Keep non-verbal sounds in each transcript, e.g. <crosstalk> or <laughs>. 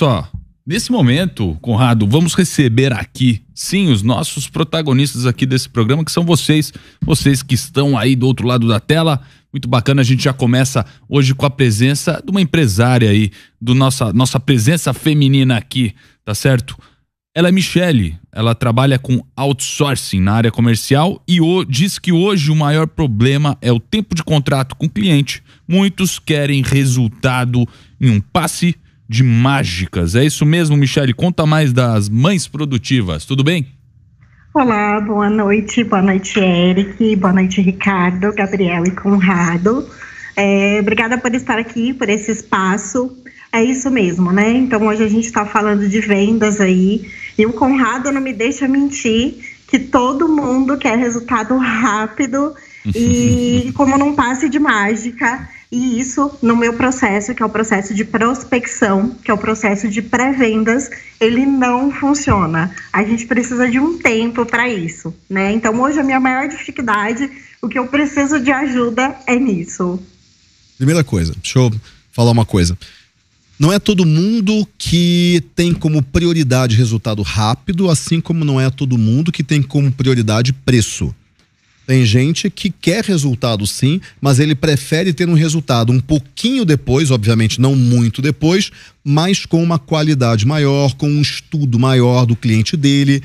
só, nesse momento, Conrado, vamos receber aqui, sim, os nossos protagonistas aqui desse programa, que são vocês, vocês que estão aí do outro lado da tela. Muito bacana, a gente já começa hoje com a presença de uma empresária aí, do nossa, nossa presença feminina aqui, tá certo? Ela é Michele, ela trabalha com outsourcing na área comercial e o, diz que hoje o maior problema é o tempo de contrato com o cliente. Muitos querem resultado em um passe de mágicas. É isso mesmo, Michele? Conta mais das mães produtivas, tudo bem? Olá, boa noite, boa noite, Eric, boa noite, Ricardo, Gabriel e Conrado. É, obrigada por estar aqui, por esse espaço. É isso mesmo, né? Então hoje a gente está falando de vendas aí e o Conrado não me deixa mentir que todo mundo quer resultado rápido <laughs> e como não passe de mágica. E isso no meu processo, que é o processo de prospecção, que é o processo de pré-vendas, ele não funciona. A gente precisa de um tempo para isso, né? Então hoje a minha maior dificuldade, o que eu preciso de ajuda é nisso. Primeira coisa, deixa eu falar uma coisa. Não é todo mundo que tem como prioridade resultado rápido, assim como não é todo mundo que tem como prioridade preço. Tem gente que quer resultado sim, mas ele prefere ter um resultado um pouquinho depois, obviamente não muito depois, mas com uma qualidade maior, com um estudo maior do cliente dele.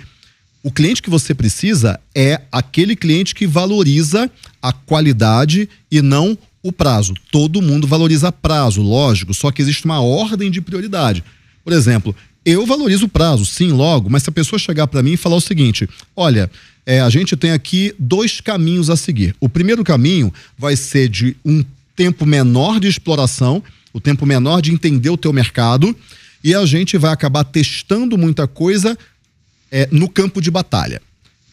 O cliente que você precisa é aquele cliente que valoriza a qualidade e não o prazo. Todo mundo valoriza prazo, lógico, só que existe uma ordem de prioridade. Por exemplo, eu valorizo o prazo, sim, logo, mas se a pessoa chegar para mim e falar o seguinte: olha, é, a gente tem aqui dois caminhos a seguir. O primeiro caminho vai ser de um tempo menor de exploração, o tempo menor de entender o teu mercado, e a gente vai acabar testando muita coisa é, no campo de batalha.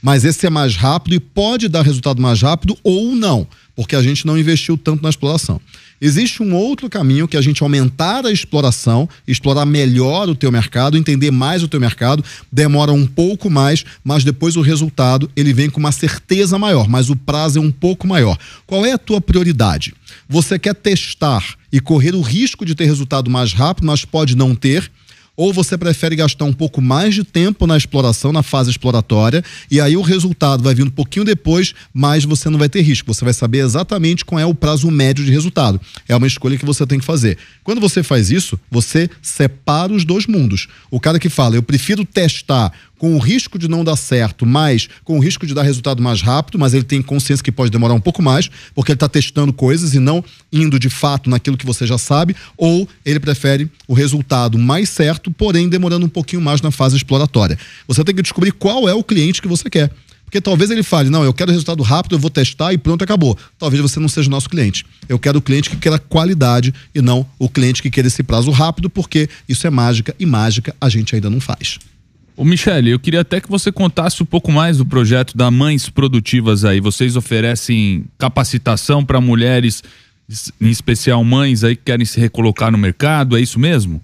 Mas esse é mais rápido e pode dar resultado mais rápido ou não porque a gente não investiu tanto na exploração. Existe um outro caminho que a gente aumentar a exploração, explorar melhor o teu mercado, entender mais o teu mercado, demora um pouco mais, mas depois o resultado ele vem com uma certeza maior, mas o prazo é um pouco maior. Qual é a tua prioridade? Você quer testar e correr o risco de ter resultado mais rápido, mas pode não ter ou você prefere gastar um pouco mais de tempo na exploração, na fase exploratória, e aí o resultado vai vir um pouquinho depois, mas você não vai ter risco. Você vai saber exatamente qual é o prazo médio de resultado. É uma escolha que você tem que fazer. Quando você faz isso, você separa os dois mundos. O cara que fala, eu prefiro testar com o risco de não dar certo, mas com o risco de dar resultado mais rápido, mas ele tem consciência que pode demorar um pouco mais, porque ele está testando coisas e não indo de fato naquilo que você já sabe, ou ele prefere o resultado mais certo, porém demorando um pouquinho mais na fase exploratória. Você tem que descobrir qual é o cliente que você quer. Porque talvez ele fale, não, eu quero resultado rápido, eu vou testar e pronto, acabou. Talvez você não seja nosso cliente. Eu quero o cliente que queira qualidade e não o cliente que queira esse prazo rápido, porque isso é mágica e mágica a gente ainda não faz. O Michele, eu queria até que você contasse um pouco mais do projeto da Mães Produtivas aí. Vocês oferecem capacitação para mulheres, em especial mães aí que querem se recolocar no mercado, é isso mesmo?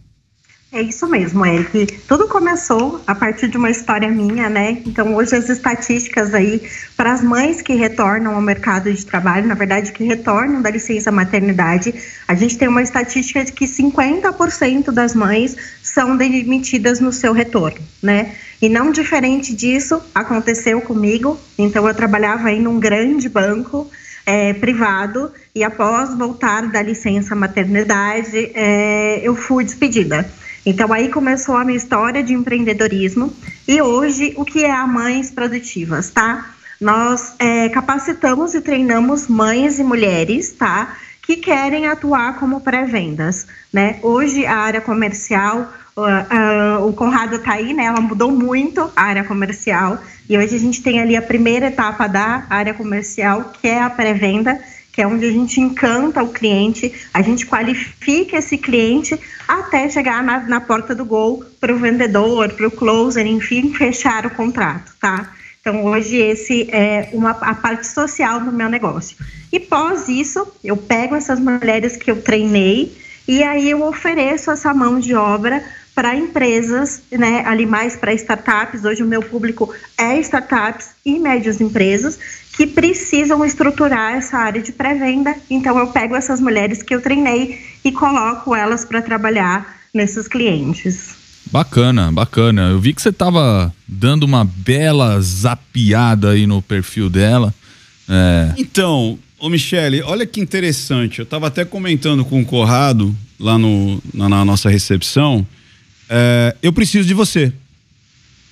É isso mesmo, Eric. Tudo começou a partir de uma história minha, né? Então, hoje as estatísticas aí para as mães que retornam ao mercado de trabalho, na verdade, que retornam da licença maternidade, a gente tem uma estatística de que 50% das mães são demitidas no seu retorno, né? E não diferente disso, aconteceu comigo. Então, eu trabalhava aí num grande banco é, privado e após voltar da licença maternidade, é, eu fui despedida. Então aí começou a minha história de empreendedorismo e hoje o que é a Mães Produtivas, tá? Nós é, capacitamos e treinamos mães e mulheres, tá? Que querem atuar como pré-vendas, né? Hoje a área comercial, uh, uh, o Conrado tá aí, né? Ela mudou muito a área comercial e hoje a gente tem ali a primeira etapa da área comercial, que é a pré-venda que é onde a gente encanta o cliente, a gente qualifica esse cliente até chegar na, na porta do gol para o vendedor, para o closer, enfim, <laughs> fechar o contrato, tá? Então, hoje, esse é uma, a parte social do meu negócio. E pós isso, eu pego essas mulheres que eu treinei e aí eu ofereço essa mão de obra para empresas, né, ali mais para startups. Hoje o meu público é startups e médias empresas que precisam estruturar essa área de pré-venda. Então, eu pego essas mulheres que eu treinei e coloco elas para trabalhar nesses clientes. Bacana, bacana. Eu vi que você estava dando uma bela zapiada aí no perfil dela. É... Então, ô Michele, olha que interessante. Eu estava até comentando com o Corrado lá no, na, na nossa recepção. É, eu preciso de você.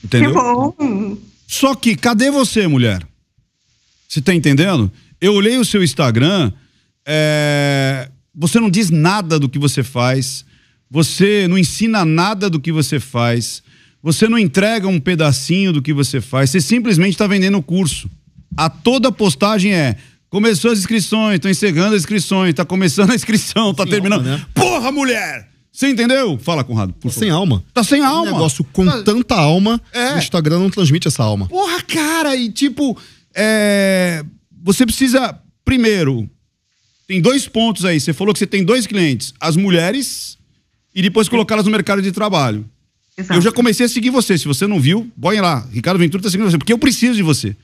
Entendeu? Que bom. Só que cadê você, mulher? Você tá entendendo? Eu olhei o seu Instagram, é... você não diz nada do que você faz, você não ensina nada do que você faz, você não entrega um pedacinho do que você faz, você simplesmente está vendendo o curso. A toda postagem é. Começou as inscrições, estão encerrando as inscrições, está começando a inscrição, está terminando. Alma, né? Porra, mulher! Você entendeu? Fala, Conrado. Por tá favor. sem alma. Tá sem alma. Um negócio com tá... tanta alma, é. o Instagram não transmite essa alma. Porra, cara, e tipo, é, você precisa, primeiro, tem dois pontos aí. Você falou que você tem dois clientes: as mulheres e depois colocá-las no mercado de trabalho. Exato. Eu já comecei a seguir você. Se você não viu, põe lá. Ricardo Ventura está seguindo você, porque eu preciso de você.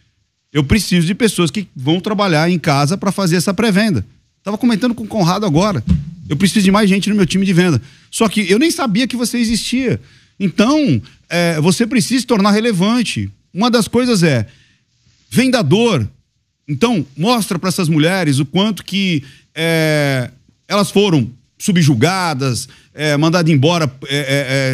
Eu preciso de pessoas que vão trabalhar em casa para fazer essa pré-venda. Estava comentando com o Conrado agora. Eu preciso de mais gente no meu time de venda. Só que eu nem sabia que você existia. Então, é, você precisa se tornar relevante. Uma das coisas é, vem da dor. Então, mostra para essas mulheres o quanto que é, elas foram subjugadas, é, mandadas embora, é, é,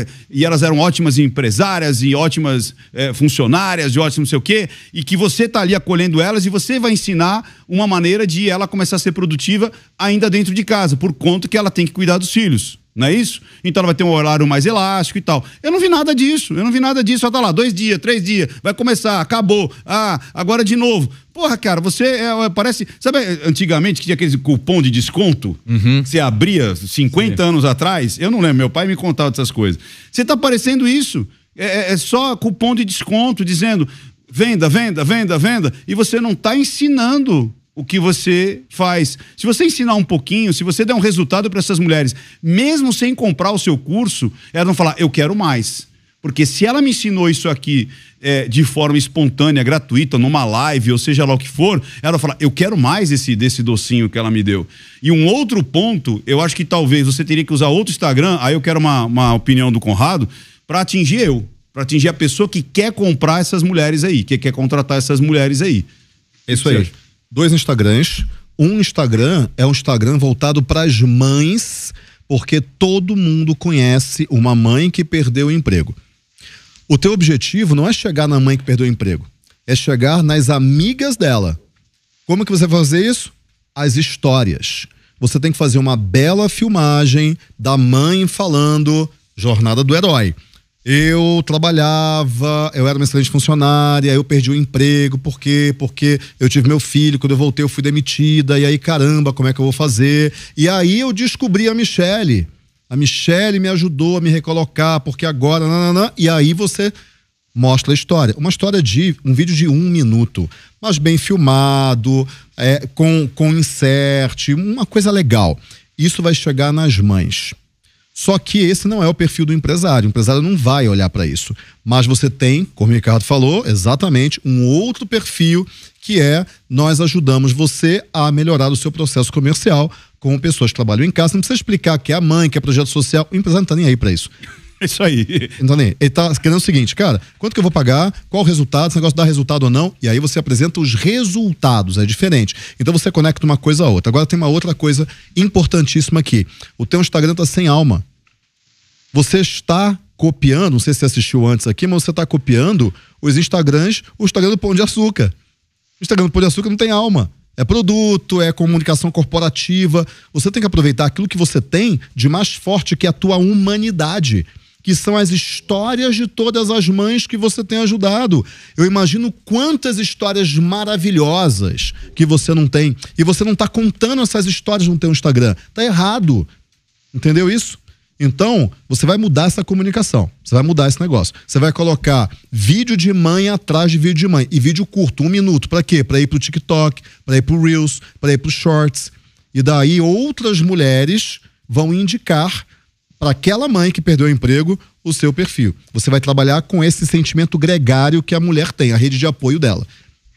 é, e elas eram ótimas empresárias e ótimas é, funcionárias, e ótimas não sei o quê, e que você está ali acolhendo elas e você vai ensinar uma maneira de ela começar a ser produtiva ainda dentro de casa, por conta que ela tem que cuidar dos filhos não é isso? Então ela vai ter um horário mais elástico e tal. Eu não vi nada disso, eu não vi nada disso. Ela tá lá, dois dias, três dias, vai começar, acabou, ah, agora de novo. Porra, cara, você é, é parece. Sabe, antigamente que tinha aquele cupom de desconto? Uhum. Você abria 50 Sim. anos atrás? Eu não lembro, meu pai me contava dessas coisas. Você tá parecendo isso. É, é, é só cupom de desconto dizendo venda, venda, venda, venda. E você não tá ensinando o que você faz. Se você ensinar um pouquinho, se você der um resultado para essas mulheres, mesmo sem comprar o seu curso, elas vão falar: eu quero mais. Porque se ela me ensinou isso aqui é, de forma espontânea, gratuita, numa live, ou seja lá o que for, ela falar eu quero mais esse, desse docinho que ela me deu. E um outro ponto, eu acho que talvez você teria que usar outro Instagram, aí eu quero uma, uma opinião do Conrado, para atingir eu, para atingir a pessoa que quer comprar essas mulheres aí, que quer contratar essas mulheres aí. Isso aí dois Instagrams. Um Instagram é um Instagram voltado para as mães, porque todo mundo conhece uma mãe que perdeu o emprego. O teu objetivo não é chegar na mãe que perdeu o emprego, é chegar nas amigas dela. Como que você vai fazer isso? As histórias. Você tem que fazer uma bela filmagem da mãe falando jornada do herói. Eu trabalhava, eu era uma excelente funcionária, eu perdi o emprego, por quê? Porque eu tive meu filho, quando eu voltei eu fui demitida, e aí caramba, como é que eu vou fazer? E aí eu descobri a Michelle. A Michelle me ajudou a me recolocar, porque agora, nananã, e aí você mostra a história. Uma história de um vídeo de um minuto, mas bem filmado, é, com, com insert, uma coisa legal. Isso vai chegar nas mães. Só que esse não é o perfil do empresário. O empresário não vai olhar para isso. Mas você tem, como o Ricardo falou, exatamente um outro perfil que é nós ajudamos você a melhorar o seu processo comercial com pessoas que trabalham em casa. Não precisa explicar que é a mãe, que é projeto social. O empresário não está nem aí para isso. <laughs> Isso aí. Então, nem. Ele tá querendo o seguinte, cara, quanto que eu vou pagar? Qual o resultado? Se o negócio dá resultado ou não? E aí você apresenta os resultados, é diferente. Então você conecta uma coisa a outra. Agora tem uma outra coisa importantíssima aqui. O teu Instagram tá sem alma. Você está copiando, não sei se você assistiu antes aqui, mas você está copiando os Instagrams, o Instagram do Pão de Açúcar. O Instagram do Pão de Açúcar não tem alma. É produto, é comunicação corporativa. Você tem que aproveitar aquilo que você tem de mais forte, que é a tua humanidade que são as histórias de todas as mães que você tem ajudado. Eu imagino quantas histórias maravilhosas que você não tem. E você não está contando essas histórias no teu Instagram. Tá errado. Entendeu isso? Então, você vai mudar essa comunicação. Você vai mudar esse negócio. Você vai colocar vídeo de mãe atrás de vídeo de mãe. E vídeo curto, um minuto. Para quê? Para ir pro TikTok, para ir pro Reels, para ir pro Shorts. E daí outras mulheres vão indicar para aquela mãe que perdeu o emprego o seu perfil. Você vai trabalhar com esse sentimento gregário que a mulher tem, a rede de apoio dela.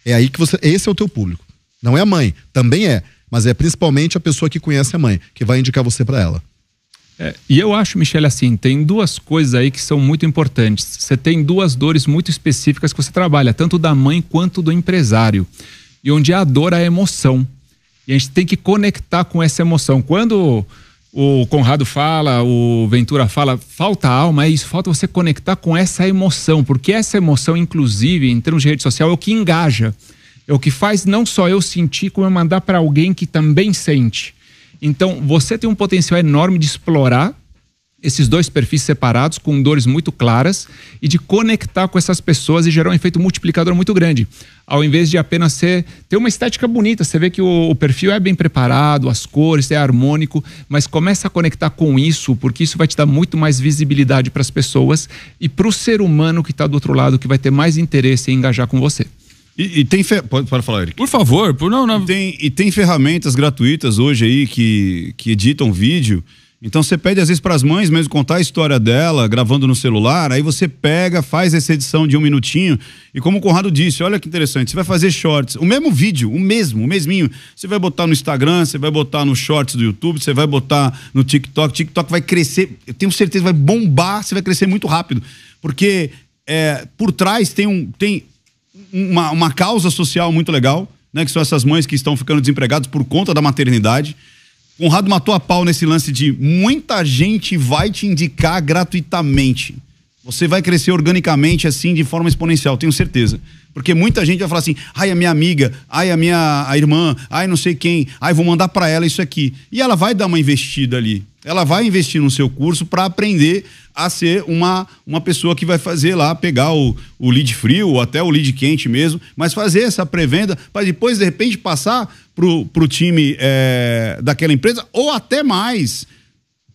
É aí que você, esse é o teu público. Não é a mãe, também é, mas é principalmente a pessoa que conhece a mãe, que vai indicar você para ela. É, e eu acho, Michele assim, tem duas coisas aí que são muito importantes. Você tem duas dores muito específicas que você trabalha, tanto da mãe quanto do empresário. E onde a dor, é a emoção. E a gente tem que conectar com essa emoção. Quando o Conrado fala, o Ventura fala, falta alma, é isso, falta você conectar com essa emoção, porque essa emoção, inclusive, em termos de rede social, é o que engaja, é o que faz não só eu sentir, como eu mandar para alguém que também sente. Então, você tem um potencial enorme de explorar esses dois perfis separados, com dores muito claras, e de conectar com essas pessoas e gerar um efeito multiplicador muito grande. Ao invés de apenas ser. ter uma estética bonita, você vê que o, o, perfil é bem preparado, as cores, é harmônico, mas começa a conectar com isso, porque isso vai te dar muito mais visibilidade para as pessoas e para o ser humano que está do outro lado, que vai ter mais interesse em engajar com você. E, e, tem fer... pode, pode falar, Eric. Por favor, por não, não. E tem, e tem ferramentas gratuitas hoje aí que, que editam vídeo então você pede às vezes para as mães mesmo contar a história dela, gravando no celular, aí você pega, faz essa edição de um minutinho, e como o Conrado disse, olha que interessante, você vai fazer shorts, o mesmo vídeo, o mesmo, o mesminho, você vai botar no Instagram, você vai botar no shorts do YouTube, você vai botar no TikTok, TikTok vai crescer, eu tenho certeza, vai bombar, você vai crescer muito rápido, porque é, por trás tem, um, tem uma, uma causa social muito legal, né, que são essas mães que estão ficando desempregadas por conta da maternidade, Conrado matou a pau nesse lance de muita gente vai te indicar gratuitamente. Você vai crescer organicamente, assim, de forma exponencial, tenho certeza. Porque muita gente vai falar assim, ai, a minha amiga, ai, a minha a irmã, ai, não sei quem, ai, vou mandar para ela isso aqui. E ela vai dar uma investida ali. Ela vai investir no seu curso para aprender a ser uma, uma pessoa que vai fazer lá, pegar o, o lead frio ou até o lead quente mesmo, mas fazer essa pré-venda para depois, de repente, passar para o time é, daquela empresa ou até mais.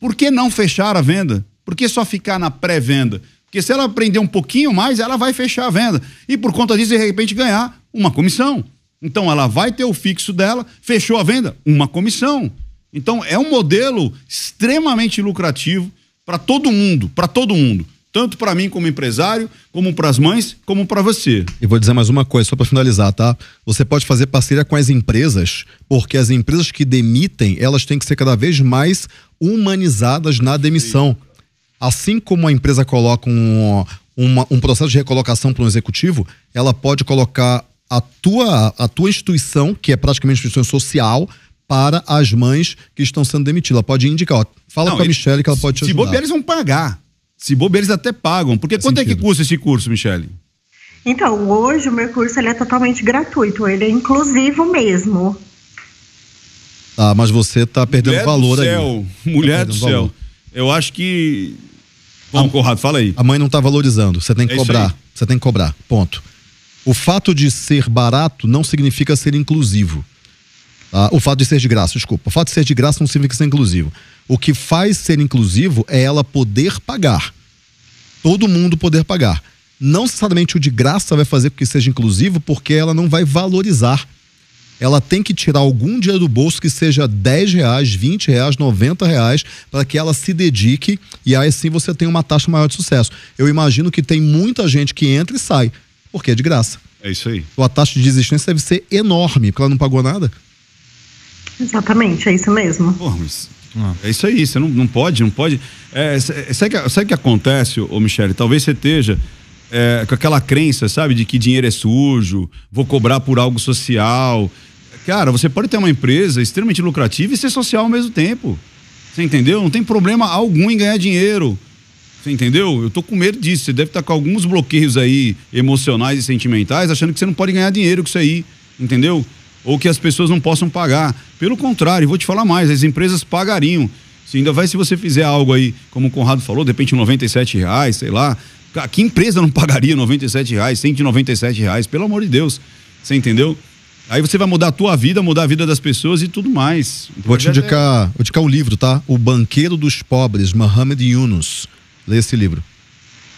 Por que não fechar a venda? Por que só ficar na pré-venda? Porque se ela aprender um pouquinho mais, ela vai fechar a venda. E por conta disso, de repente, ganhar uma comissão. Então ela vai ter o fixo dela, fechou a venda, uma comissão. Então é um modelo extremamente lucrativo para todo mundo, para todo mundo. Tanto para mim como empresário, como para as mães, como para você. E vou dizer mais uma coisa, só para finalizar, tá? Você pode fazer parceria com as empresas, porque as empresas que demitem, elas têm que ser cada vez mais humanizadas na demissão. Assim como a empresa coloca um, uma, um processo de recolocação para um executivo, ela pode colocar a tua, a tua instituição, que é praticamente uma instituição social, para as mães que estão sendo demitidas. Ela pode indicar, ó, fala não, com a Michelle que ela pode te ajudar. Se bobear, eles vão pagar. Se bobear, eles até pagam. Porque quanto sentido. é que custa esse curso, Michelle? Então, hoje o meu curso ele é totalmente gratuito, ele é inclusivo mesmo. Tá, mas você tá perdendo Mulher valor do céu. aí. Tá Mulher tá do céu. Valor. Eu acho que. Vamos, a, Conrado, fala aí. A mãe não tá valorizando. Você tem que é cobrar. Você tem que cobrar. Ponto. O fato de ser barato não significa ser inclusivo. Ah, o fato de ser de graça, desculpa. O fato de ser de graça não significa ser inclusivo. O que faz ser inclusivo é ela poder pagar. Todo mundo poder pagar. Não necessariamente o de graça vai fazer com que seja inclusivo, porque ela não vai valorizar. Ela tem que tirar algum dinheiro do bolso que seja 10 reais, 20 reais, 90 reais, para que ela se dedique e aí sim você tem uma taxa maior de sucesso. Eu imagino que tem muita gente que entra e sai, porque é de graça. É isso aí. Então a taxa de desistência deve ser enorme, porque ela não pagou nada. Exatamente, é isso mesmo. Pô, mas, ah, é isso aí, você não, não pode, não pode. É, sabe o que, que acontece, ô Michele? Talvez você esteja é, com aquela crença, sabe, de que dinheiro é sujo, vou cobrar por algo social. Cara, você pode ter uma empresa extremamente lucrativa e ser social ao mesmo tempo. Você entendeu? Não tem problema algum em ganhar dinheiro. Você entendeu? Eu tô com medo disso. Você deve estar tá com alguns bloqueios aí emocionais e sentimentais, achando que você não pode ganhar dinheiro com isso aí. Entendeu? ou que as pessoas não possam pagar. Pelo contrário, vou te falar mais, as empresas pagariam. Se ainda vai se você fizer algo aí, como o Conrado falou, de repente 97 reais, sei lá. Que empresa não <laughs> pagaria 97 reais, 197 reais, pelo amor de Deus. Você entendeu? Aí você vai mudar a tua vida, mudar a vida das pessoas e tudo mais. Vou te é indicar, vou te indicar um livro, tá? O Banqueiro dos Pobres, Mohamed Yunus. Lê esse livro.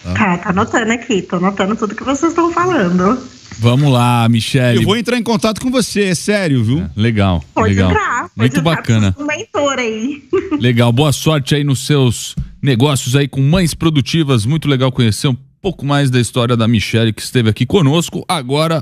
Tá? Cara, tá anotando aqui, tô anotando tudo que vocês estão falando. Vamos lá, Michelle. Eu vou entrar em contato com você, é sério, viu? É, legal. Pode legal. entrar. Pode Muito entrar bacana. Um mentor aí. <laughs> Legal. Boa sorte aí nos seus negócios aí com mães produtivas. Muito legal conhecer um pouco mais da história da Michelle que esteve aqui conosco. Agora